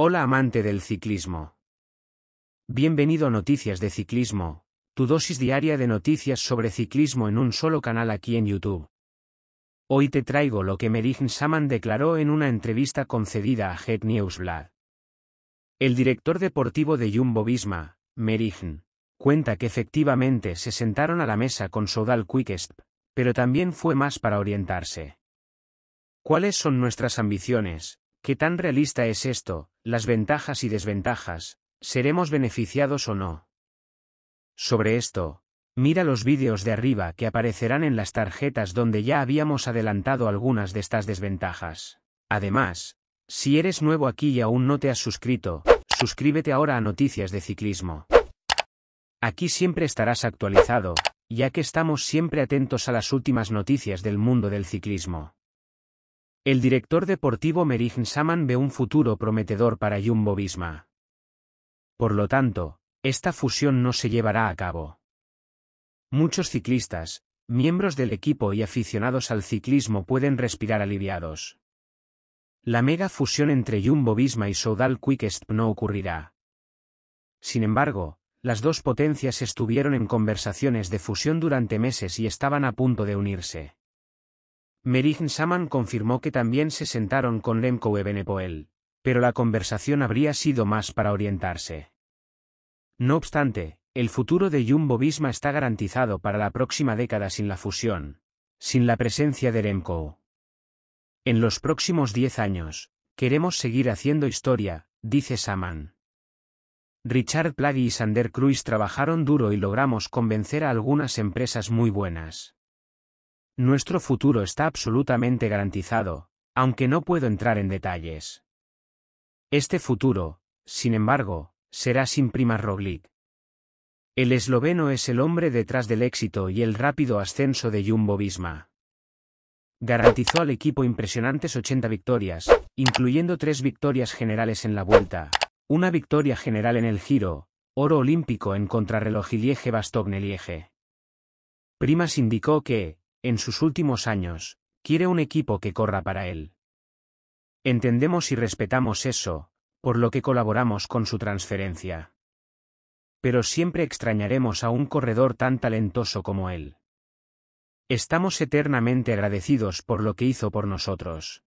Hola amante del ciclismo. Bienvenido a Noticias de Ciclismo, tu dosis diaria de noticias sobre ciclismo en un solo canal aquí en YouTube. Hoy te traigo lo que Merijn Saman declaró en una entrevista concedida a Het Nieuwsblad. El director deportivo de Jumbo Visma, Merijn, cuenta que efectivamente se sentaron a la mesa con Sodal Quickest, pero también fue más para orientarse. ¿Cuáles son nuestras ambiciones? ¿Qué tan realista es esto? Las ventajas y desventajas, ¿seremos beneficiados o no? Sobre esto, mira los vídeos de arriba que aparecerán en las tarjetas donde ya habíamos adelantado algunas de estas desventajas. Además, si eres nuevo aquí y aún no te has suscrito, suscríbete ahora a Noticias de Ciclismo. Aquí siempre estarás actualizado, ya que estamos siempre atentos a las últimas noticias del mundo del ciclismo. El director deportivo Merijn Saman ve un futuro prometedor para Jumbo Visma. Por lo tanto, esta fusión no se llevará a cabo. Muchos ciclistas, miembros del equipo y aficionados al ciclismo pueden respirar aliviados. La mega fusión entre Jumbo Visma y Soudal Quickest no ocurrirá. Sin embargo, las dos potencias estuvieron en conversaciones de fusión durante meses y estaban a punto de unirse. Merign Saman confirmó que también se sentaron con Remco Ebenepoel, pero la conversación habría sido más para orientarse. No obstante, el futuro de Jumbo Visma está garantizado para la próxima década sin la fusión, sin la presencia de Remco. En los próximos 10 años, queremos seguir haciendo historia, dice Saman. Richard Plagg y Sander Cruz trabajaron duro y logramos convencer a algunas empresas muy buenas. Nuestro futuro está absolutamente garantizado, aunque no puedo entrar en detalles. Este futuro, sin embargo, será sin Prima Roglic. El esloveno es el hombre detrás del éxito y el rápido ascenso de Jumbo Visma. Garantizó al equipo impresionantes 80 victorias, incluyendo tres victorias generales en la vuelta, una victoria general en el giro, oro olímpico en contrarreloj y liege bastogne liege Primas indicó que, en sus últimos años, quiere un equipo que corra para él. Entendemos y respetamos eso, por lo que colaboramos con su transferencia. Pero siempre extrañaremos a un corredor tan talentoso como él. Estamos eternamente agradecidos por lo que hizo por nosotros.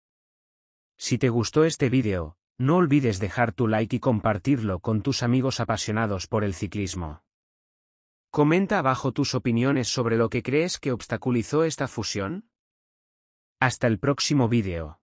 Si te gustó este vídeo, no olvides dejar tu like y compartirlo con tus amigos apasionados por el ciclismo. Comenta abajo tus opiniones sobre lo que crees que obstaculizó esta fusión. Hasta el próximo vídeo.